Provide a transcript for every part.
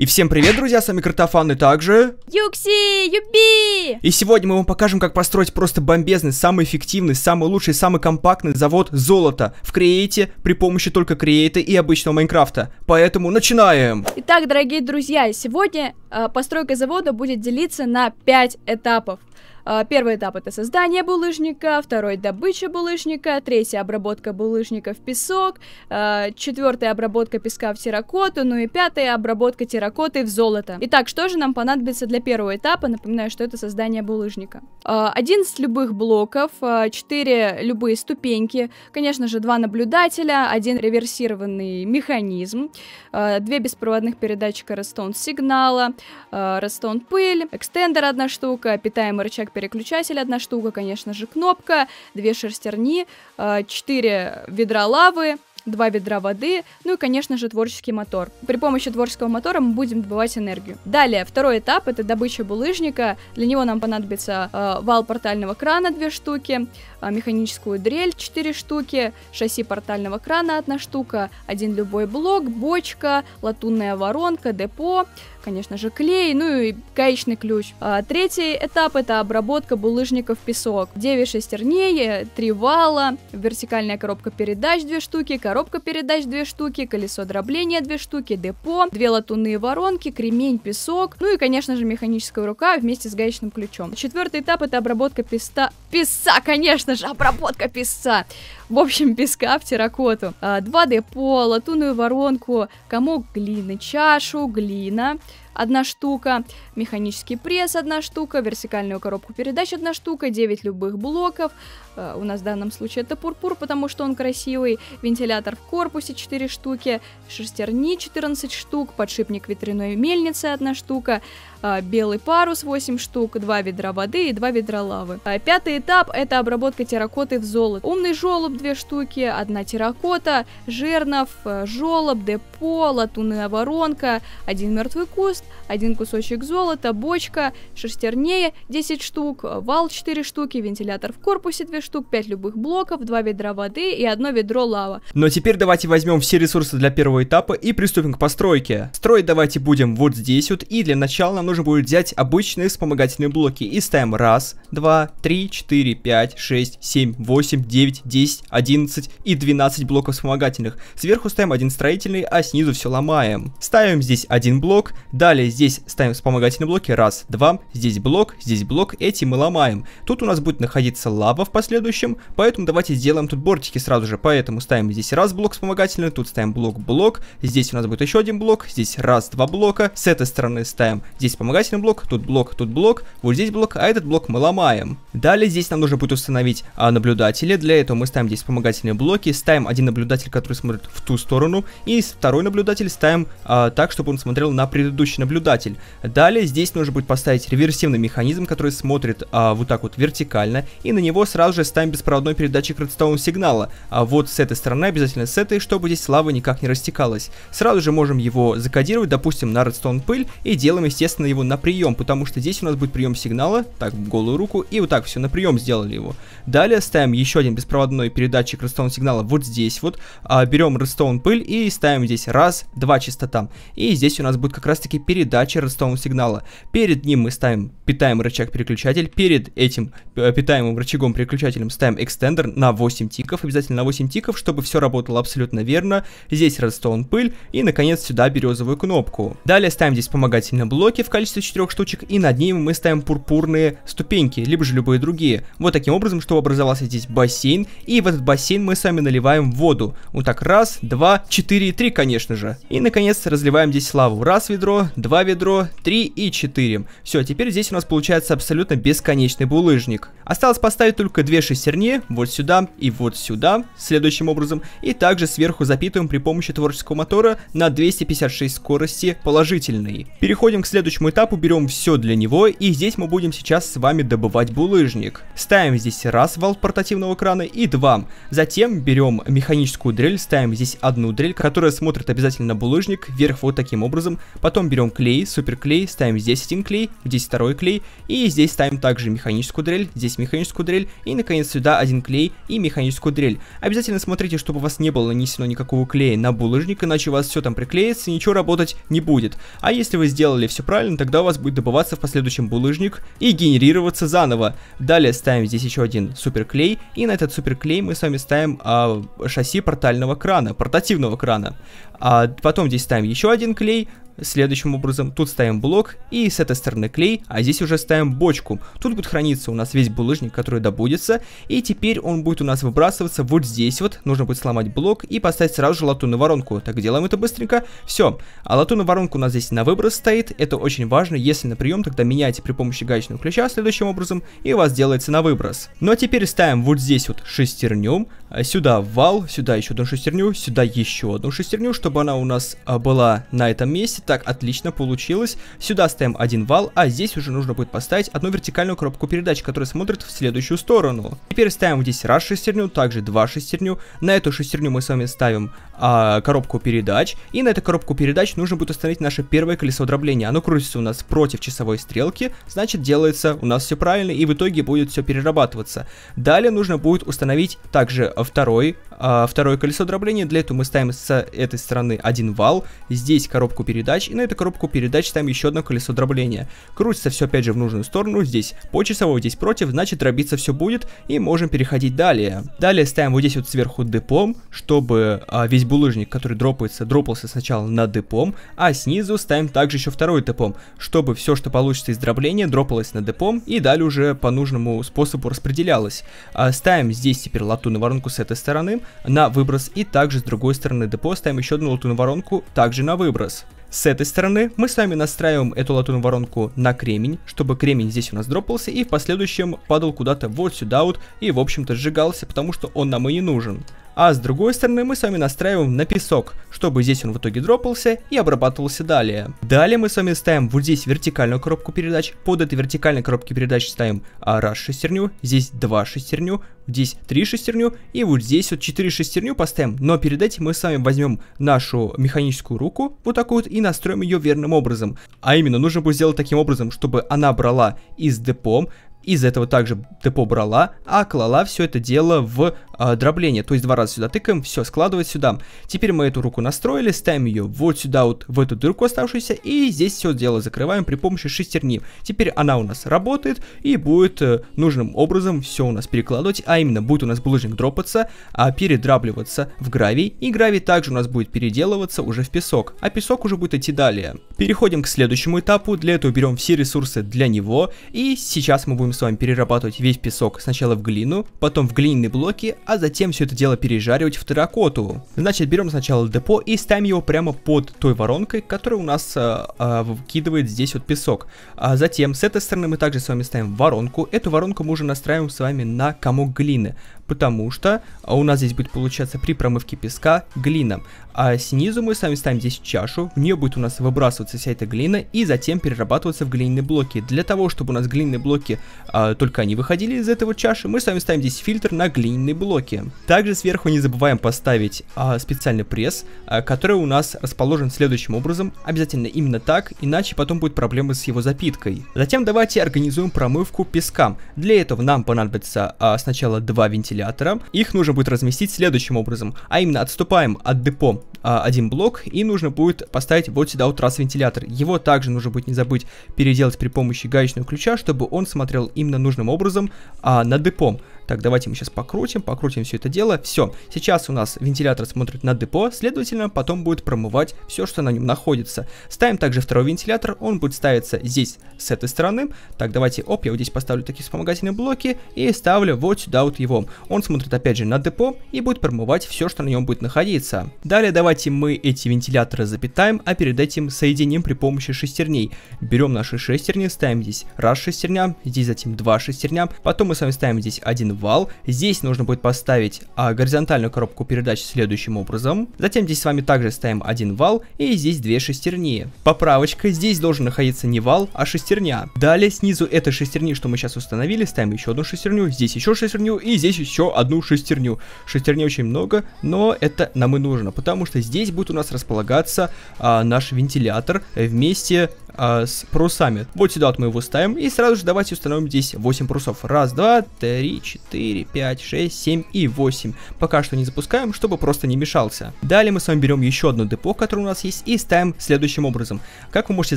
И всем привет, друзья, с вами Картофан и также... Юкси, Юби! И сегодня мы вам покажем, как построить просто бомбезный, самый эффективный, самый лучший, самый компактный завод золота в Креейте при помощи только Креейта и обычного Майнкрафта. Поэтому начинаем! Итак, дорогие друзья, сегодня э, постройка завода будет делиться на 5 этапов. А, первый этап это создание булыжника, второй добыча булыжника, третий обработка булыжника в песок, а, четвертый обработка песка в терракоту, ну и пятый обработка терракоты в золото. Итак, что же нам понадобится для первого этапа? Напоминаю, что это создание булыжника. 11 а, любых блоков, 4 любые ступеньки, конечно же, 2 наблюдателя, один реверсированный механизм, 2 беспроводных передатчика Redstone сигнала, Redstone пыль, экстендер одна штука, питаемый рычаг так, переключатель одна штука, конечно же, кнопка, две шерстерни э, четыре ведра лавы, два ведра воды, ну и, конечно же, творческий мотор. При помощи творческого мотора мы будем добывать энергию. Далее, второй этап — это добыча булыжника. Для него нам понадобится э, вал портального крана две штуки, э, механическую дрель четыре штуки, шасси портального крана одна штука, один любой блок, бочка, латунная воронка, депо, конечно же, клей, ну и гаечный ключ. А, третий этап это обработка булыжников песок. 9 шестерней, 3 вала, вертикальная коробка передач 2 штуки, коробка передач 2 штуки, колесо дробления 2 штуки, депо, 2 латунные воронки, кремень, песок, ну и, конечно же, механическая рука вместе с гаечным ключом. Четвертый этап это обработка песта... Песа, конечно же, обработка песа! В общем, песка в терракоту. А, 2 депо, латунную воронку, комок глины, чашу, глина, одна штука, механический пресс одна штука, вертикальную коробку передач одна штука, 9 любых блоков, э, у нас в данном случае это пурпур, потому что он красивый, вентилятор в корпусе 4 штуки, шестерни 14 штук, подшипник ветряной мельницы одна штука, а, белый парус 8 штук, 2 ведра воды и 2 ведра лавы. А, пятый этап это обработка терракоты в золото. Умный желоб 2 штуки, 1 терракота, жернов, а, желоб, депо, латунная воронка, 1 мертвый куст, 1 кусочек золота, бочка, шестернее 10 штук, вал 4 штуки, вентилятор в корпусе 2 штук, 5 любых блоков, 2 ведра воды и 1 ведро лава. Но ну, теперь давайте возьмем все ресурсы для первого этапа и приступим к постройке. Строить давайте будем вот здесь вот и для начала нам нужно будет взять обычные вспомогательные блоки и ставим 1, 2, 3, 4, 5, 6, 7, 8, 9, 10, 11 и 12 блоков вспомогательных. Сверху ставим один строительный, а снизу все ломаем. Ставим здесь один блок, далее здесь ставим вспомогательные блоки, 1, 2, здесь блок, здесь блок, эти мы ломаем. Тут у нас будет находиться лава в последующем, поэтому давайте сделаем тут бортики сразу же, поэтому ставим здесь раз блок вспомогательный, тут ставим блок-блок, здесь у нас будет еще один блок, здесь раз-два блока, с этой стороны ставим здесь вспомогательный блок, тут блок, тут блок, вот здесь блок, а этот блок мы ломаем. Далее здесь нам нужно будет установить а, наблюдатели. Для этого мы ставим здесь вспомогательные блоки, ставим один наблюдатель, который смотрит в ту сторону, и второй наблюдатель ставим а, так, чтобы он смотрел на предыдущий наблюдатель. Далее здесь нужно будет поставить реверсивный механизм, который смотрит а, вот так вот вертикально, и на него сразу же ставим беспроводной передатчик редстоун сигнала. А вот с этой стороны, обязательно с этой, чтобы здесь лава никак не растекалась. Сразу же можем его закодировать, допустим, на редстоун пыль, и делаем, естественно, его на прием, потому что здесь у нас будет прием сигнала, так, голую руку, и вот так все, на прием сделали его. Далее ставим еще один беспроводной передатчик redstone сигнала вот здесь вот, а, берем redstone пыль и ставим здесь раз, два частота. И здесь у нас будет как раз таки передача redstone сигнала. Перед ним мы ставим питаем рычаг-переключатель, перед этим э, питаемым рычагом-переключателем ставим экстендер на 8 тиков, обязательно на 8 тиков, чтобы все работало абсолютно верно. Здесь redstone пыль и, наконец, сюда березовую кнопку. Далее ставим здесь помогательные блоки в качестве количества четырех штучек, и над ними мы ставим пурпурные ступеньки, либо же любые другие. Вот таким образом, чтобы образовался здесь бассейн, и в этот бассейн мы с вами наливаем воду. Вот так раз, два, четыре и три, конечно же. И, наконец, разливаем здесь лаву. Раз ведро, два ведро, три и четыре. Все, теперь здесь у нас получается абсолютно бесконечный булыжник. Осталось поставить только две шестерни, вот сюда и вот сюда, следующим образом. И также сверху запитываем при помощи творческого мотора на 256 скорости положительный. Переходим к следующему этап уберем все для него, и здесь мы будем сейчас с вами добывать булыжник. Ставим здесь раз вал портативного крана и два. Затем берем механическую дрель, ставим здесь одну дрель, которая смотрит обязательно булыжник вверх вот таким образом. Потом берем клей, суперклей, ставим здесь один клей, здесь второй клей, и здесь ставим также механическую дрель, здесь механическую дрель, и наконец сюда один клей и механическую дрель. Обязательно смотрите, чтобы у вас не было нанесено никакого клея на булыжник, иначе у вас все там приклеится, ничего работать не будет. А если вы сделали все правильно, тогда у вас будет добываться в последующем булыжник и генерироваться заново. Далее ставим здесь еще один суперклей, и на этот суперклей мы с вами ставим а, шасси портального крана, портативного крана. А потом здесь ставим еще один клей, Следующим образом, тут ставим блок и с этой стороны клей, а здесь уже ставим бочку. Тут будет храниться у нас весь булыжник, который добудется, и теперь он будет у нас выбрасываться вот здесь вот. Нужно будет сломать блок и поставить сразу же латунную воронку. Так, делаем это быстренько. Все. А латунную воронку у нас здесь на выброс стоит. Это очень важно. Если на прием, тогда меняйте при помощи гаечного ключа следующим образом, и у вас делается на выброс. Ну а теперь ставим вот здесь вот шестерню, сюда вал, сюда еще одну шестерню, сюда еще одну шестерню, чтобы она у нас а, была на этом месте, так, отлично, получилось. Сюда ставим один вал, а здесь уже нужно будет поставить одну вертикальную коробку передач, которая смотрит в следующую сторону. Теперь ставим здесь раз шестерню, также два шестерню. На эту шестерню мы с вами ставим а, коробку передач. И на эту коробку передач нужно будет установить наше первое колесо дробления. Оно крутится у нас против часовой стрелки, значит делается у нас все правильно и в итоге будет все перерабатываться. Далее нужно будет установить также второй, а, второе колесо дробления. Для этого мы ставим с этой стороны один вал, здесь коробку передач передач, и на эту коробку передач ставим еще одно колесо дробления. Крутится все опять же в нужную сторону, здесь по часовой, здесь против, значит дробиться все будет, и можем переходить далее. Далее ставим вот здесь вот сверху депом, чтобы а, весь булыжник, который дропается, дропался сначала на депом, а снизу ставим также еще второй депом, чтобы все, что получится из дробления, дропалось на депом, и далее уже по нужному способу распределялось. А, ставим здесь теперь латунную воронку с этой стороны на выброс, и также с другой стороны депо ставим еще одну латунную воронку также на выброс. С этой стороны мы с вами настраиваем эту латунную воронку на кремень, чтобы кремень здесь у нас дропался и в последующем падал куда-то вот сюда вот и в общем-то сжигался, потому что он нам и не нужен. А с другой стороны мы с вами настраиваем на песок, чтобы здесь он в итоге дропался и обрабатывался далее. Далее мы с вами ставим вот здесь вертикальную коробку передач. Под этой вертикальной коробкой передач ставим а, раз шестерню, здесь два шестерню, здесь три шестерню и вот здесь вот четыре шестерню поставим. Но перед этим мы с вами возьмем нашу механическую руку, вот такую вот, и настроим ее верным образом. А именно, нужно будет сделать таким образом, чтобы она брала из депо из этого также депо брала, а клала все это дело в э, дробление. То есть два раза сюда тыкаем, все складывает сюда. Теперь мы эту руку настроили, ставим ее вот сюда, вот в эту дырку оставшуюся, и здесь все дело закрываем при помощи шестерни. Теперь она у нас работает и будет э, нужным образом все у нас перекладывать, а именно будет у нас булыжник дропаться, а передрабливаться в гравий, и гравий также у нас будет переделываться уже в песок, а песок уже будет идти далее. Переходим к следующему этапу, для этого берем все ресурсы для него, и сейчас мы будем с вами перерабатывать весь песок сначала в глину, потом в глиняные блоки, а затем все это дело пережаривать в терракоту. Значит, берем сначала депо и ставим его прямо под той воронкой, которая у нас а, а, выкидывает здесь вот песок. А затем с этой стороны мы также с вами ставим воронку. Эту воронку мы уже настраиваем с вами на комок глины потому что а у нас здесь будет получаться при промывке песка глина. А снизу мы с вами ставим здесь чашу, в нее будет у нас выбрасываться вся эта глина и затем перерабатываться в глиняные блоки. Для того, чтобы у нас глиняные блоки а, только они выходили из этого чаши, мы с вами ставим здесь фильтр на глиняные блоки. Также сверху не забываем поставить а, специальный пресс, а, который у нас расположен следующим образом, обязательно именно так, иначе потом будет проблемы с его запиткой. Затем давайте организуем промывку песка. Для этого нам понадобится а, сначала два вентиля вентилятора. Их нужно будет разместить следующим образом, а именно отступаем от депо а, один блок и нужно будет поставить вот сюда вот раз вентилятор. Его также нужно будет не забыть переделать при помощи гаечного ключа, чтобы он смотрел именно нужным образом а, на депо. Так, давайте мы сейчас покрутим, покрутим все это дело. Все, сейчас у нас вентилятор смотрит на депо, следовательно, потом будет промывать все, что на нем находится. Ставим также второй вентилятор, он будет ставиться здесь, с этой стороны. Так, давайте, оп, я вот здесь поставлю такие вспомогательные блоки и ставлю вот сюда вот его. Он смотрит опять же на депо и будет промывать все, что на нем будет находиться. Далее давайте мы эти вентиляторы запитаем, а перед этим соединим при помощи шестерней. Берем наши шестерни, ставим здесь раз шестерня, здесь затем два шестерня, потом мы с вами ставим здесь один вал. Здесь нужно будет поставить а, горизонтальную коробку передач следующим образом. Затем здесь с вами также ставим один вал и здесь две шестерни. Поправочка, здесь должен находиться не вал, а шестерня. Далее снизу этой шестерни, что мы сейчас установили, ставим еще одну шестерню, здесь еще шестерню и здесь еще одну шестерню. Шестерни очень много, но это нам и нужно, потому что здесь будет у нас располагаться а, наш вентилятор вместе а, с парусами. Вот сюда вот мы его ставим. И сразу же давайте установим здесь 8 парусов. Раз, два, три, четыре, пять, шесть, семь и восемь. Пока что не запускаем, чтобы просто не мешался. Далее мы с вами берем еще одно депо, которое у нас есть, и ставим следующим образом. Как вы можете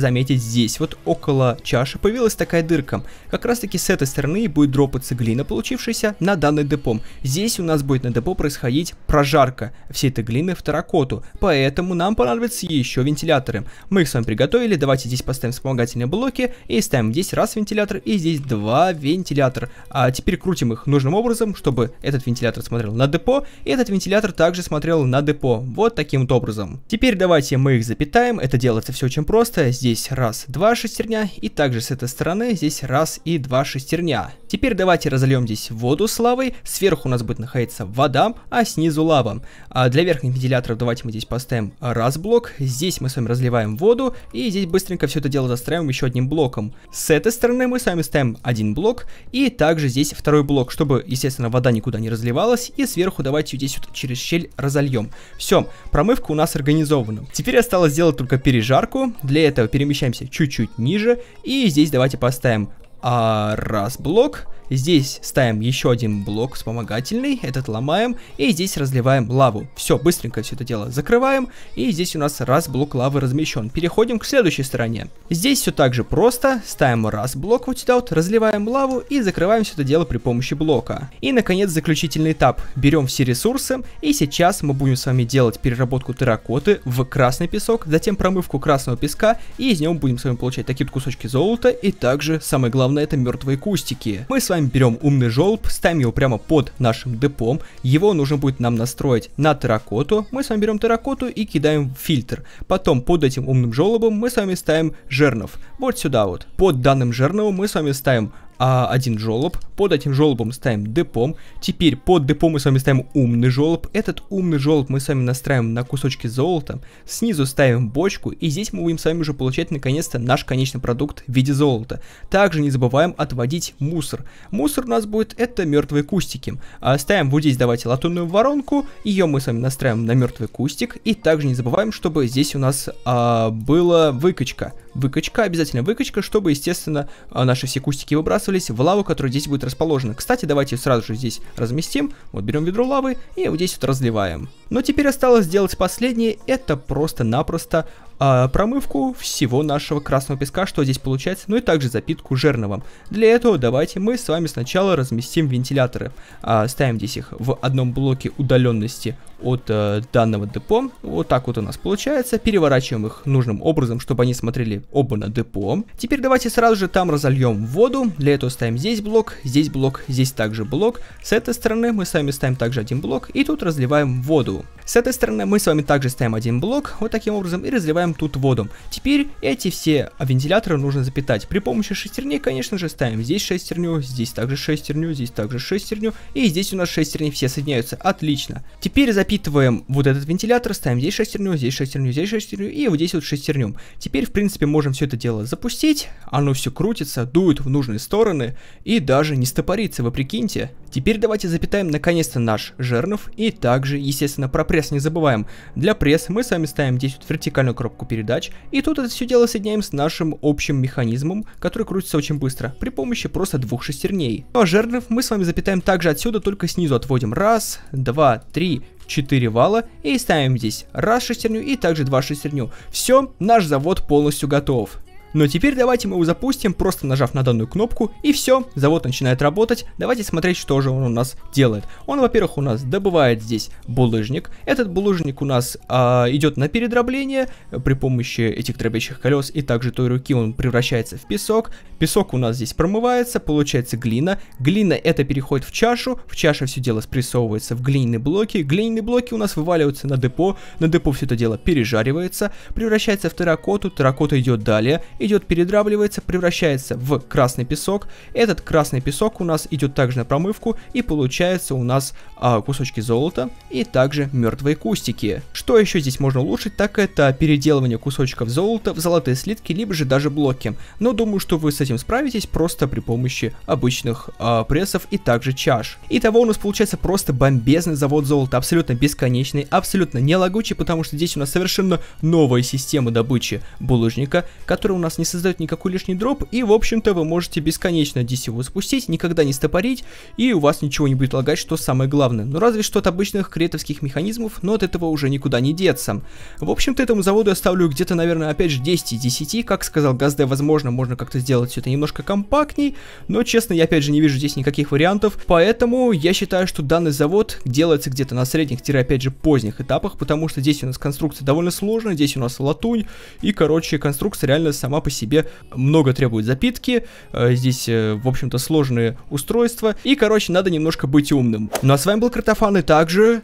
заметить, здесь вот около чаши появилась такая дырка. Как раз таки с этой стороны будет дропаться глина, получившаяся на данный депо. Здесь у нас будет на депо происходить прожарка всей этой глины в таракоту поэтому нам понадобится еще вентиляторы. Мы их с вами приготовили, давайте здесь посмотрим поставим вспомогательные блоки и ставим здесь раз вентилятор и здесь два вентилятора. А теперь крутим их нужным образом, чтобы этот вентилятор смотрел на депо, и этот вентилятор также смотрел на депо. Вот таким вот образом. Теперь давайте мы их запитаем. Это делается все очень просто. Здесь раз, два шестерня, и также с этой стороны здесь раз и два шестерня. Теперь давайте разольем здесь воду с лавой. Сверху у нас будет находиться вода, а снизу лава. А для верхних вентиляторов давайте мы здесь поставим раз блок. Здесь мы с вами разливаем воду, и здесь быстренько все это дело застраиваем еще одним блоком. С этой стороны мы с вами ставим один блок, и также здесь второй блок, чтобы, естественно, вода никуда не разливалась, и сверху давайте здесь вот через щель разольем. Все, промывка у нас организована. Теперь осталось сделать только пережарку, для этого перемещаемся чуть-чуть ниже, и здесь давайте поставим а, раз блок, Здесь ставим еще один блок вспомогательный, этот ломаем, и здесь разливаем лаву. Все, быстренько все это дело закрываем, и здесь у нас раз блок лавы размещен. Переходим к следующей стороне. Здесь все так же просто, ставим раз блок вот сюда вот, разливаем лаву и закрываем все это дело при помощи блока. И, наконец, заключительный этап. Берем все ресурсы, и сейчас мы будем с вами делать переработку терракоты в красный песок, затем промывку красного песка, и из него будем с вами получать такие кусочки золота, и также, самое главное, это мертвые кустики. Мы с вами вами берем умный желоб, ставим его прямо под нашим депом. Его нужно будет нам настроить на терракоту. Мы с вами берем терракоту и кидаем в фильтр. Потом под этим умным желобом мы с вами ставим жернов. Вот сюда вот. Под данным жерновом мы с вами ставим а, один желоб. Под этим желобом ставим депом. Теперь под депом мы с вами ставим умный желоб. Этот умный желоб мы с вами настраиваем на кусочки золота. Снизу ставим бочку. И здесь мы будем с вами уже получать наконец-то наш конечный продукт в виде золота. Также не забываем отводить мусор. Мусор у нас будет это мертвые кустики. А, ставим вот здесь давайте латунную воронку. Ее мы с вами настраиваем на мертвый кустик. И также не забываем, чтобы здесь у нас а, была выкачка выкачка, обязательно выкачка, чтобы, естественно, а, наши все кустики выбрасывались в лаву, которая здесь будет расположена. Кстати, давайте сразу же здесь разместим. Вот берем ведро лавы и вот здесь вот разливаем. Но теперь осталось сделать последнее, это просто-напросто э, промывку всего нашего красного песка, что здесь получается, ну и также запитку жирновым. Для этого давайте мы с вами сначала разместим вентиляторы. Э, ставим здесь их в одном блоке удаленности от э, данного депо. Вот так вот у нас получается. Переворачиваем их нужным образом, чтобы они смотрели оба на депо. Теперь давайте сразу же там разольем воду. Для этого ставим здесь блок, здесь блок, здесь также блок. С этой стороны мы с вами ставим также один блок и тут разливаем воду. С этой стороны мы с вами также ставим один блок, вот таким образом, и разливаем тут воду. Теперь эти все вентиляторы нужно запитать. При помощи шестерней, конечно же, ставим здесь шестерню, здесь также шестерню, здесь также шестерню, и здесь у нас шестерни все соединяются. Отлично. Теперь запитываем вот этот вентилятор, ставим здесь шестерню, здесь шестерню, здесь шестерню, и вот здесь вот шестерню. Теперь, в принципе, можем все это дело запустить, оно все крутится, дует в нужные стороны, и даже не стопорится, вы прикиньте. Теперь давайте запитаем наконец-то наш жернов, и также, естественно, пропрыгиваем пресс не забываем. Для пресс мы с вами ставим здесь вот вертикальную коробку передач, и тут это все дело соединяем с нашим общим механизмом, который крутится очень быстро, при помощи просто двух шестерней. Ну а жернов мы с вами запитаем также отсюда, только снизу отводим. Раз, два, три, четыре вала и ставим здесь раз шестерню и также два шестерню. Все, наш завод полностью готов. Но теперь давайте мы его запустим, просто нажав на данную кнопку, и все, завод начинает работать. Давайте смотреть, что же он у нас делает. Он, во-первых, у нас добывает здесь булыжник. Этот булыжник у нас а, идет на передробление при помощи этих дробящих колес, и также той руки он превращается в песок. Песок у нас здесь промывается, получается глина. Глина это переходит в чашу, в чаше все дело спрессовывается в глиняные блоки. Глиняные блоки у нас вываливаются на депо, на депо все это дело пережаривается, превращается в терракоту, терракота идет далее, идет передравливается, превращается в красный песок. Этот красный песок у нас идет также на промывку и получается у нас а, кусочки золота и также мертвые кустики. Что еще здесь можно улучшить, так это переделывание кусочков золота в золотые слитки, либо же даже блоки. Но думаю, что вы с этим справитесь просто при помощи обычных а, прессов и также чаш. Итого у нас получается просто бомбезный завод золота, абсолютно бесконечный, абсолютно не лагучий, потому что здесь у нас совершенно новая система добычи булыжника, которая у нас вас не создает никакой лишний дроп, и в общем-то вы можете бесконечно DC его запустить, никогда не стопорить, и у вас ничего не будет лагать, что самое главное. Ну разве что от обычных кретовских механизмов, но от этого уже никуда не деться. В общем-то этому заводу я ставлю где-то, наверное, опять же 10 из 10, как сказал Газде, возможно, можно как-то сделать все это немножко компактней, но честно, я опять же не вижу здесь никаких вариантов, поэтому я считаю, что данный завод делается где-то на средних-опять же поздних этапах, потому что здесь у нас конструкция довольно сложная, здесь у нас латунь, и короче, конструкция реально сама сама по себе много требует запитки, э, здесь, э, в общем-то, сложные устройства, и, короче, надо немножко быть умным. Ну а с вами был Картофан, и также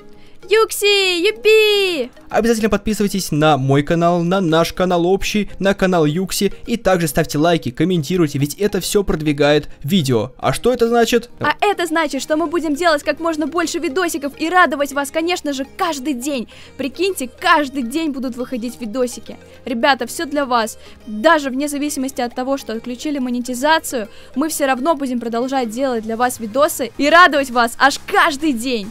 Юкси, юпи! Обязательно подписывайтесь на мой канал, на наш канал общий, на канал Юкси, и также ставьте лайки, комментируйте, ведь это все продвигает видео. А что это значит? А это значит, что мы будем делать как можно больше видосиков и радовать вас, конечно же, каждый день. Прикиньте, каждый день будут выходить видосики. Ребята, все для вас. Даже вне зависимости от того, что отключили монетизацию, мы все равно будем продолжать делать для вас видосы и радовать вас аж каждый день.